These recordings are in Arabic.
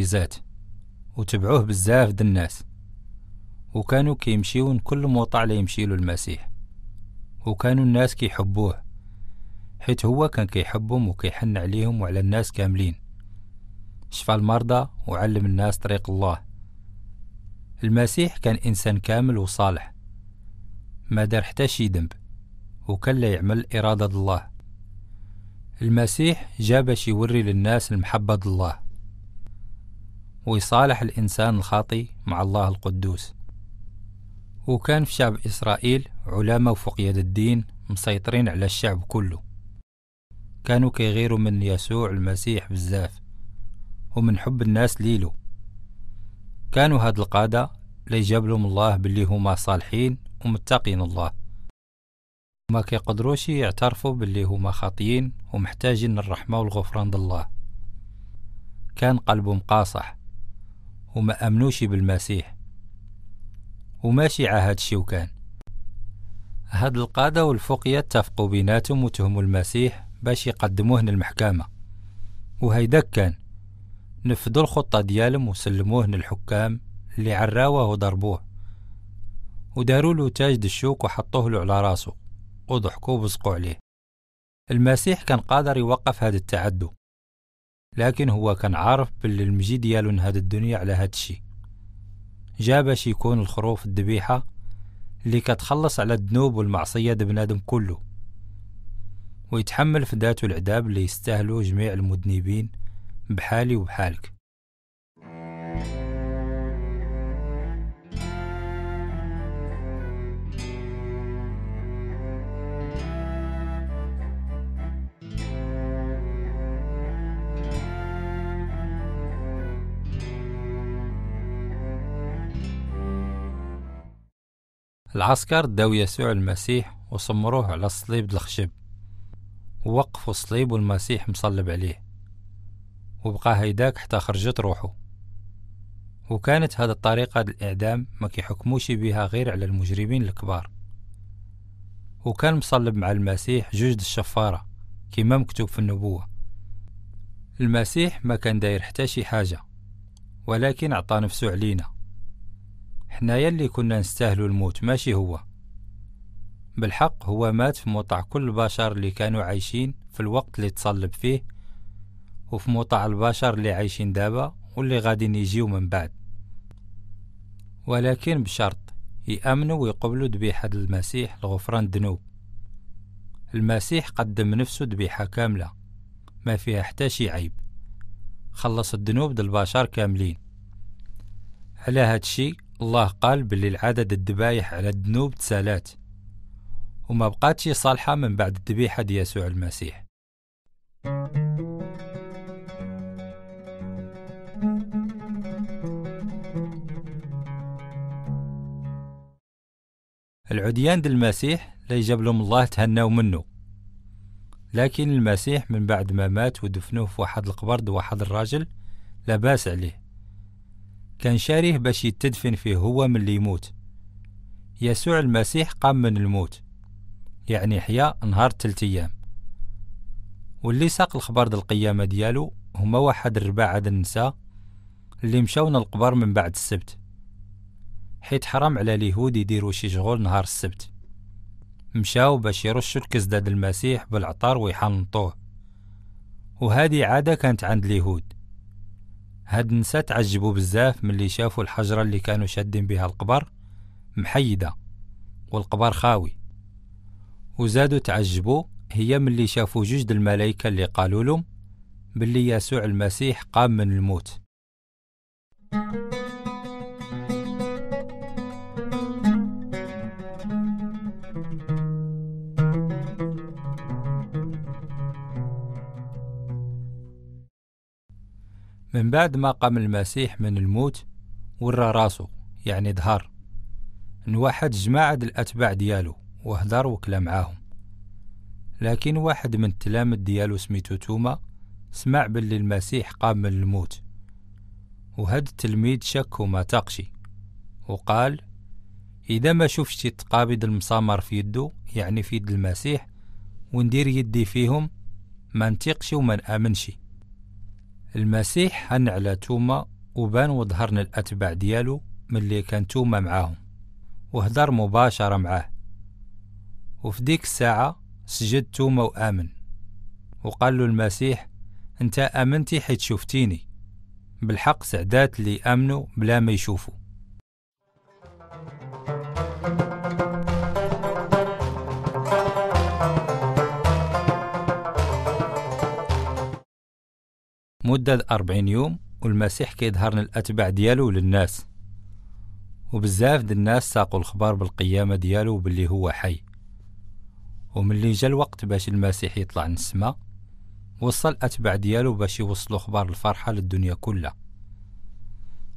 التعجيزات وتبعوه بزاف د الناس وكانوا كيمشيون كل موطع لا يمشيلو المسيح وكانوا الناس كيحبوه حيت هو كان كيحبهم وكيحن عليهم وعلى الناس كاملين شفى المرضى وعلم الناس طريق الله المسيح كان إنسان كامل وصالح ما دار حتى شي ذنب وكان لا يعمل إرادة الله المسيح جا باش يوري للناس المحبة الله ويصالح الإنسان الخاطي مع الله القدوس وكان في شعب إسرائيل علماء وفقيد الدين مسيطرين على الشعب كله كانوا كيغيروا من يسوع المسيح بزاف ومن حب الناس ليلو كانوا هاد القادة ليجاب لهم الله باللي هما صالحين ومتقين الله ما كيقدروش يعترفوا باللي هما خاطيين ومحتاجين الرحمة والغفران الله كان قلبهم قاصح وما امنوش بالمسيح وماشي عهد الشي وكان هاد القادة والفقية اتفقوا بيناتهم وتهموا المسيح باش يقدموه للمحكمة وهيداك كان نفذوا الخطة ديالهم وسلموه للحكام اللي عراوه وضربوه وداروا له تاج الشوك وحطوه له على راسه وضحكوا وبصقوا عليه المسيح كان قادر يوقف هذا التعدو لكن هو كان عارف باللي المجي ديالو هاد الدنيا على هاد الشي جا باش يكون الخروف الذبيحة اللي كتخلص على الذنوب والمعصية د بنادم كله ويتحمل في ذاته العذاب اللي يستاهلو جميع المذنبين بحالي وبحالك العسكر داو يسوع المسيح وصمروه على الصليب الخشب ووقفوا الصليب والمسيح مصلب عليه وبقى هيداك حتى خرجت روحه وكانت هاد الطريقة الإعدام ما كيحكموش بها غير على المجرمين الكبار وكان مصلب مع المسيح جوج الشفارة كما مكتوب في النبوة المسيح ما كان داير حتى شي حاجة ولكن أعطى نفسه علينا حنايا اللي كنا نستاهلو الموت ماشي هو بالحق هو مات في موطع كل البشر اللي كانوا عايشين في الوقت اللي تصلب فيه وفي موطع البشر اللي عايشين دابا واللي غادي يجيو من بعد ولكن بشرط يأمنوا ويقبلوا ذبيحة المسيح لغفران الذنوب المسيح قدم نفسه ذبيحة كاملة ما فيها حتى شي عيب خلص الذنوب د كاملين على هاد الشي الله قال باللي العدد الدبايح على الذنوب تسالات وما بقاتش صالحة من بعد الذبيحة يسوع المسيح العديان دل المسيح لا جاب لهم الله تهناو منه لكن المسيح من بعد ما مات ودفنوه في واحد القبر واحد الراجل لاباس عليه كان شاريه باش يتدفن فيه هو من اللي يموت يسوع المسيح قام من الموت يعني حيا نهار تلت أيام واللي ساق الخبر ديال القيامة ديالو هما واحد الرباع عاد النساء اللي مشاونا القبر من بعد السبت حيت حرام على اليهود يديروا شي شغل نهار السبت مشاو باش يرشوا الكزداد المسيح بالعطار ويحنطوه وهذه عادة كانت عند اليهود هاد النساء تعجبوا بزاف ملي شافوا الحجره اللي كانوا شادين بها القبر محيده والقبر خاوي وزادوا تعجبوا هي ملي شافوا جوج د الملائكه اللي قالوا لهم باللي يسوع المسيح قام من الموت thank you من بعد ما قام المسيح من الموت ورى راسو يعني ظهر واحد جماعة الأتباع ديالو وهدر وكلا معاهم لكن واحد من التلامذ ديالو سميتو توما سمع باللي المسيح قام من الموت وهاد التلميذ شك وما تقشي وقال إذا ما شفتش تقابض المسامر في يدو يعني في يد المسيح وندير يدي فيهم ما نتيقش وما نآمنشي المسيح هن على توما وبان وظهرن الأتباع ديالو ملي كان توما معاهم وهدر مباشرة معاه وفي ديك الساعة سجد توما وآمن وقال له المسيح انت آمنتي حيت شفتيني بالحق سعدات اللي آمنوا بلا ما يشوفوا مدة 40 يوم والمسيح كيظهر للأتباع ديالو وللناس وبزاف ديال الناس ساقوا الخبر بالقيامة ديالو وباللي هو حي وملي جا الوقت باش المسيح يطلع من وصل الأتباع ديالو باش يوصلوا خبر الفرحة للدنيا كلها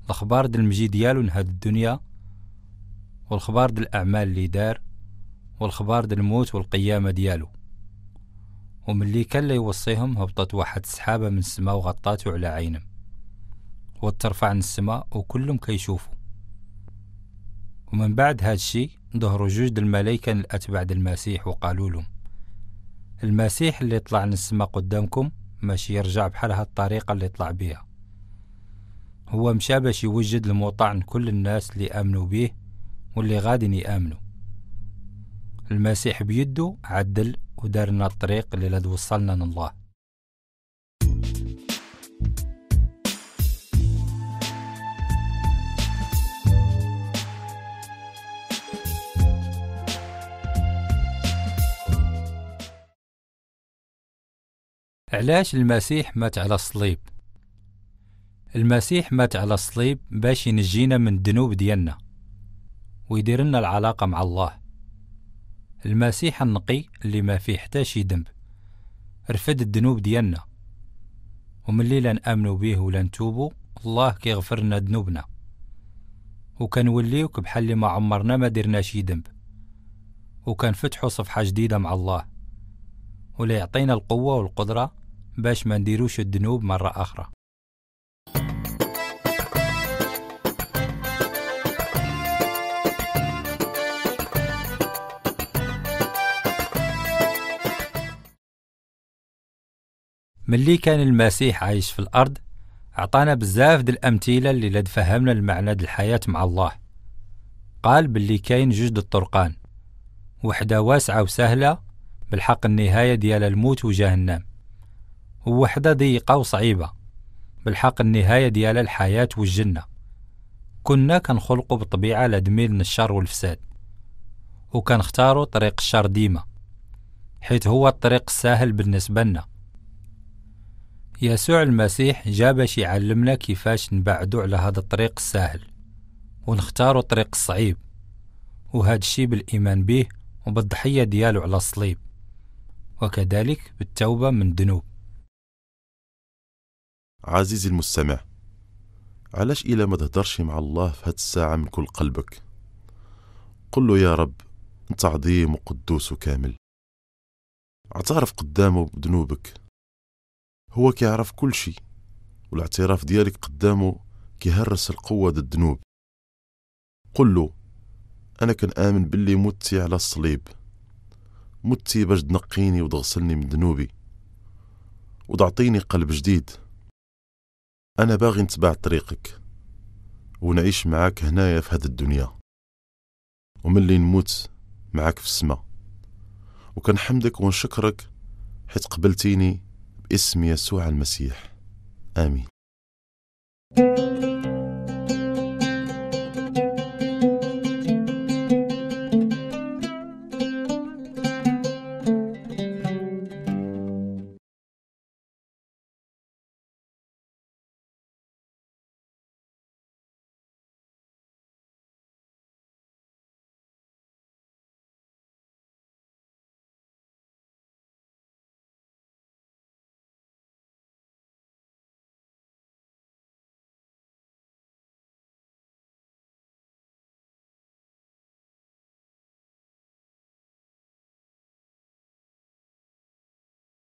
الخبر ديال المجي ديالو لهاد الدنيا والخبر ديال الأعمال اللي دار والخبر ديال الموت والقيامة ديالو وملي كان يوصيهم هبطت واحد السحابة من السماء وغطاتو على عينهم وترفع من السماء وكلهم كيشوفوا ومن بعد هاد الشي ظهروا جوج د الملايكة الأتباع د المسيح وقالوا لهم المسيح اللي طلع من السماء قدامكم ماشي يرجع بحال هاد الطريقة اللي طلع بيها هو مشى باش يوجد الموطع كل الناس اللي آمنوا بيه واللي غادي يآمنوا المسيح بيدو عدل ودارنا الطريق اللي لتوصلنا لله علاش المسيح مات على الصليب المسيح مات على الصليب باش ينجينا من الذنوب ديالنا ويديرنا العلاقه مع الله المسيح النقي اللي ما فيه حتى شي ذنب رفد الذنوب ديالنا وملي لا نامنوا به ولا نتوبوا الله كيغفرنا ذنوبنا وكنوليوك بحال اللي ما عمرنا ما درنا شي ذنب وكنفتحوا صفحه جديده مع الله ولا يعطينا القوه والقدره باش ما نديروش الذنوب مره اخرى ملي كان المسيح عايش في الأرض أعطانا بزاف ديال الأمثلة اللي لدفهمنا المعنى ديال الحياة مع الله قال باللي كاين جوج الطرقان وحدة واسعة وسهلة بالحق النهاية ديال الموت وجهنم ووحدة ضيقة وصعيبة بالحق النهاية ديال الحياة والجنة كنا كنخلقوا بطبيعة لدمير الشر والفساد وكنختاروا طريق الشر ديما حيث هو الطريق السهل بالنسبة لنا يسوع المسيح جا باش يعلمنا كيفاش نبعدو على هذا الطريق الساهل ونختارو الطريق الصعيب وهذا الشي بالإيمان به وبالضحية ديالو على الصليب وكذلك بالتوبة من الذنوب عزيزي المستمع علاش إلا ما تهدرش مع الله في هاد الساعة من كل قلبك قل له يا رب أنت عظيم وقدوس وكامل اعترف قدامه بذنوبك هو كيعرف كل شيء والاعتراف ديالك قدامه كيهرس القوة ضد الذنوب قل له أنا كنآمن باللي متي على الصليب متي باش تنقيني وتغسلني من ذنوبي وتعطيني قلب جديد أنا باغي نتبع طريقك ونعيش معاك هنايا في هاد الدنيا اللي نموت معاك في السما وكنحمدك ونشكرك حيت قبلتيني باسم يسوع المسيح آمين